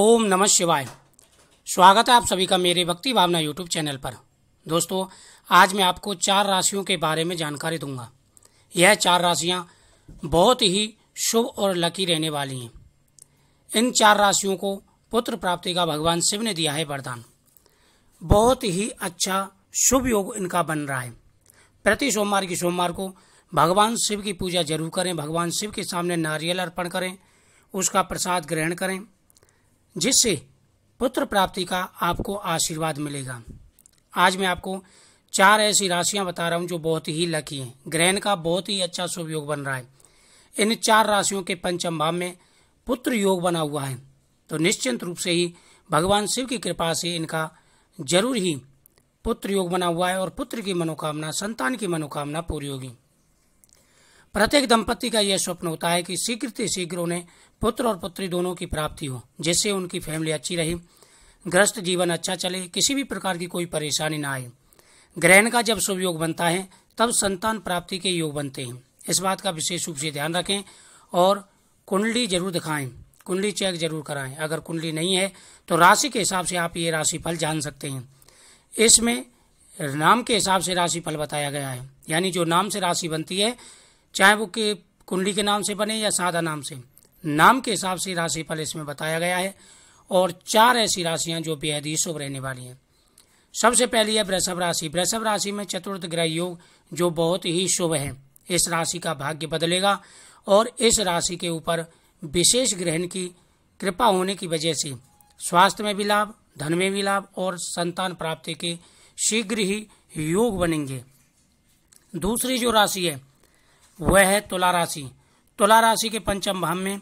ओम नमः शिवाय स्वागत है आप सभी का मेरे भक्ति भावना यूट्यूब चैनल पर दोस्तों आज मैं आपको चार राशियों के बारे में जानकारी दूंगा यह चार राशियां बहुत ही शुभ और लकी रहने वाली हैं इन चार राशियों को पुत्र प्राप्ति का भगवान शिव ने दिया है वरदान बहुत ही अच्छा शुभ योग इनका बन रहा है प्रति सोमवार की सोमवार को भगवान शिव की पूजा जरूर करें भगवान शिव के सामने नारियल अर्पण करें उसका प्रसाद ग्रहण करें जिससे पुत्र प्राप्ति का आपको आशीर्वाद मिलेगा आज मैं आपको चार ऐसी राशियां बता रहा हूं जो बहुत ही लकी हैं ग्रहण का बहुत ही अच्छा शुभ योग बन रहा है इन चार राशियों के पंचम भाव में पुत्र योग बना हुआ है तो निश्चिंत रूप से ही भगवान शिव की कृपा से इनका जरूर ही पुत्र योग बना हुआ है और पुत्र की मनोकामना संतान की मनोकामना पूरी होगी प्रत्येक दंपति का यह स्वप्न होता है कि शीघ्र से शीघ्र उन्हें पुत्र और पुत्री दोनों की प्राप्ति हो जिससे उनकी फैमिली अच्छी रहे ग्रस्त जीवन अच्छा चले किसी भी प्रकार की कोई परेशानी ना आए ग्रहण का जब शुभ योग बनता है तब संतान प्राप्ति के योग बनते हैं इस बात का विशेष रूप से ध्यान रखें और कुंडली जरूर दिखाएं कुंडली चेक जरूर कराएं अगर कुंडली नहीं है तो राशि के हिसाब से आप ये राशि फल जान सकते हैं इसमें नाम के हिसाब से राशि फल बताया गया है यानी जो नाम से राशि बनती है चाहे वो के कुंडली के नाम से बने या साधा नाम से नाम के हिसाब से राशिफल इसमें बताया गया है और चार ऐसी राशियां जो बेहद ही शुभ रहने वाली हैं सबसे पहली है वृषभ राशि वृषभ राशि में चतुर्थ ग्रह योग जो बहुत ही शुभ है इस राशि का भाग्य बदलेगा और इस राशि के ऊपर विशेष ग्रहण की कृपा होने की वजह से स्वास्थ्य में भी लाभ धन में भी लाभ और संतान प्राप्ति के शीघ्र ही योग बनेंगे दूसरी जो राशि है वह है तुला राशि तुला राशि के पंचम भाव में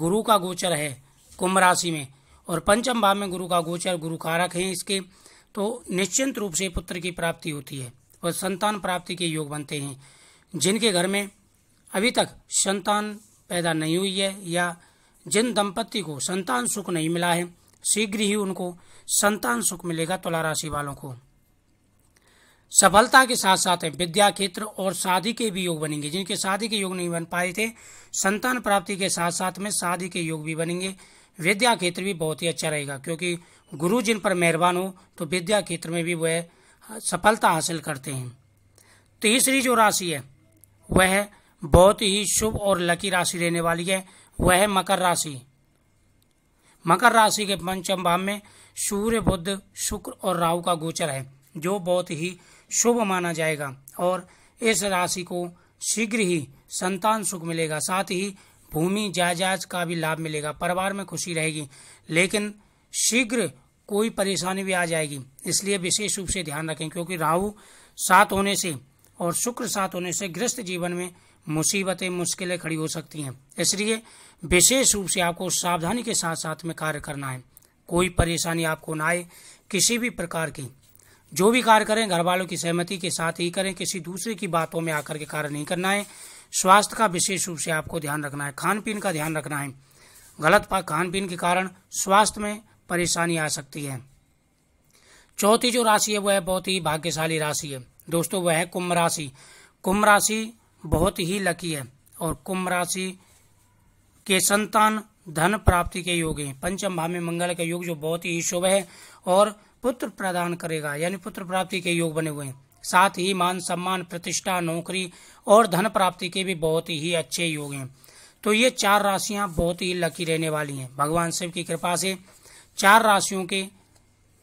गुरु का गोचर है कुंभ राशि में और पंचम भाव में गुरु का गोचर गुरु कारक है इसके तो निश्चिंत रूप से पुत्र की प्राप्ति होती है और संतान प्राप्ति के योग बनते हैं जिनके घर में अभी तक संतान पैदा नहीं हुई है या जिन दंपत्ति को संतान सुख नहीं मिला है शीघ्र ही उनको संतान सुख मिलेगा तुला राशि वालों को सफलता के साथ साथ विद्या क्षेत्र और शादी के भी योग बनेंगे जिनके शादी के योग नहीं बन पाए थे संतान प्राप्ति के साथ साथ में शादी के योग भी बनेंगे विद्या क्षेत्र भी बहुत ही अच्छा रहेगा क्योंकि गुरु जिन पर मेहरबान हो तो विद्या क्षेत्र में भी वह सफलता हासिल करते हैं तीसरी जो राशि है वह बहुत ही शुभ और लकी राशि रहने वाली है वह मकर राशि मकर राशि के पंचम भाव में सूर्य बुद्ध शुक्र और राहु का गोचर है जो बहुत ही शुभ माना जाएगा और इस राशि को शीघ्र ही संतान सुख मिलेगा साथ ही भूमि जायजाज का भी लाभ मिलेगा परिवार में खुशी रहेगी लेकिन शीघ्र कोई परेशानी भी आ जाएगी इसलिए विशेष रूप से ध्यान रखें क्योंकि राहु साथ होने से और शुक्र साथ होने से ग्रस्त जीवन में मुसीबतें मुश्किलें खड़ी हो सकती हैं इसलिए विशेष रूप से आपको सावधानी के साथ साथ में कार्य करना है कोई परेशानी आपको ना आए किसी भी प्रकार की जो भी कार्य करें घर वालों की सहमति के साथ ही करें किसी दूसरे की बातों में आकर के कार्य नहीं करना है स्वास्थ्य का विशेष रूप से आपको ध्यान रखना है खान पीन का ध्यान रखना है गलत खान पीन के कारण स्वास्थ्य में परेशानी आ सकती है चौथी जो राशि है वह बहुत ही भाग्यशाली राशि है दोस्तों वह है कुंभ राशि कुंभ राशि बहुत ही लकी है और कुंभ राशि के संतान धन प्राप्ति के योग है पंचम भाव में मंगल का योग जो बहुत ही शुभ है और पुत्र प्रदान करेगा यानी पुत्र प्राप्ति के योग बने हुए हैं साथ ही मान सम्मान प्रतिष्ठा नौकरी और धन प्राप्ति के भी बहुत ही अच्छे योग हैं तो ये चार राशियां बहुत ही लकी रहने वाली हैं भगवान शिव की कृपा से चार राशियों के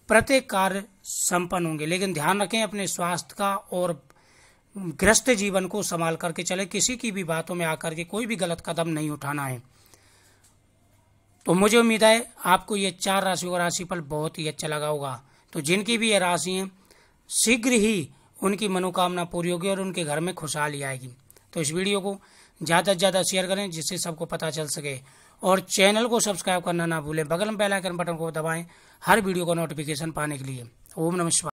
प्रत्येक कार्य संपन्न होंगे लेकिन ध्यान रखें अपने स्वास्थ्य का और ग्रस्त जीवन को संभाल करके चले किसी की भी बातों में आकर के कोई भी गलत कदम नहीं उठाना है तो मुझे उम्मीद है आपको ये चार राशियों का राशिफल बहुत ही अच्छा लगा होगा तो जिनकी भी ये राशि है शीघ्र ही उनकी मनोकामना पूरी होगी और उनके घर में खुशहाली आएगी तो इस वीडियो को ज़्यादा से ज़्यादा शेयर करें जिससे सबको पता चल सके और चैनल को सब्सक्राइब करना ना भूलें बगल में बेल आइकन बटन को दबाएं हर वीडियो का नोटिफिकेशन पाने के लिए ओम नमस्कार